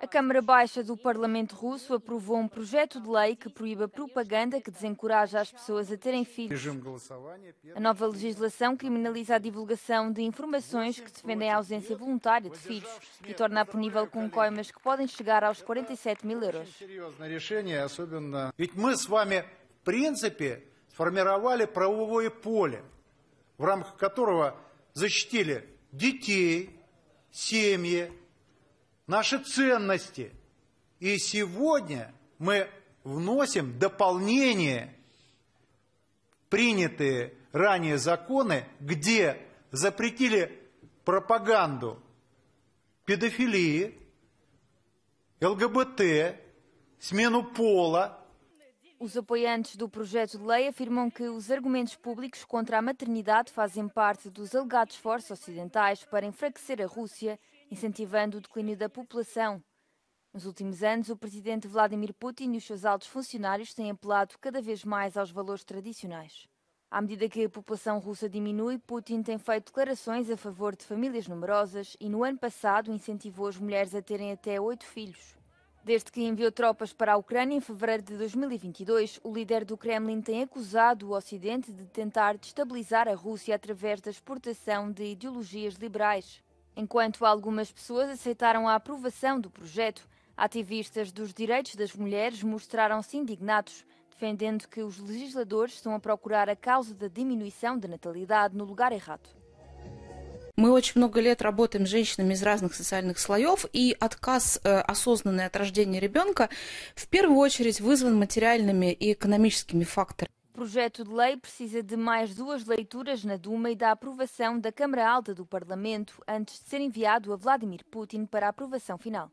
A Câmara Baixa do Parlamento Russo aprovou um projeto de lei que proíbe a propaganda que desencoraja as pessoas a terem filhos. A nova legislação criminaliza a divulgação de informações que defendem a ausência voluntária de filhos e torna punível com coimas que podem chegar aos 47 mil euros. наши ценности. И сегодня мы вносим дополнение принятые ранее законы, где запретили пропаганду педофилии, ЛГБТ, смену пола. Os apoiantes do projeto de lei afirmam que os argumentos públicos contra a maternidade fazem parte dos alegados esforços ocidentais para enfraquecer a Rússia incentivando o declínio da população. Nos últimos anos, o presidente Vladimir Putin e os seus altos funcionários têm apelado cada vez mais aos valores tradicionais. À medida que a população russa diminui, Putin tem feito declarações a favor de famílias numerosas e, no ano passado, incentivou as mulheres a terem até oito filhos. Desde que enviou tropas para a Ucrânia em fevereiro de 2022, o líder do Kremlin tem acusado o Ocidente de tentar destabilizar a Rússia através da exportação de ideologias liberais. Enquanto algumas pessoas aceitaram a aprovação do projeto, ativistas dos direitos das mulheres mostraram-se indignados, defendendo que os legisladores estão a procurar a causa da diminuição da natalidade no lugar errado. Мы очень много лет работаем с женщинами из разных социальных слоев, и отказ э, осознанный от рождения ребенка в первую очередь вызван материальными и экономическими факторами projeto de lei precisa de mais duas leituras na Duma e da aprovação da Câmara Alta do Parlamento antes de ser enviado a Vladimir Putin para a aprovação final.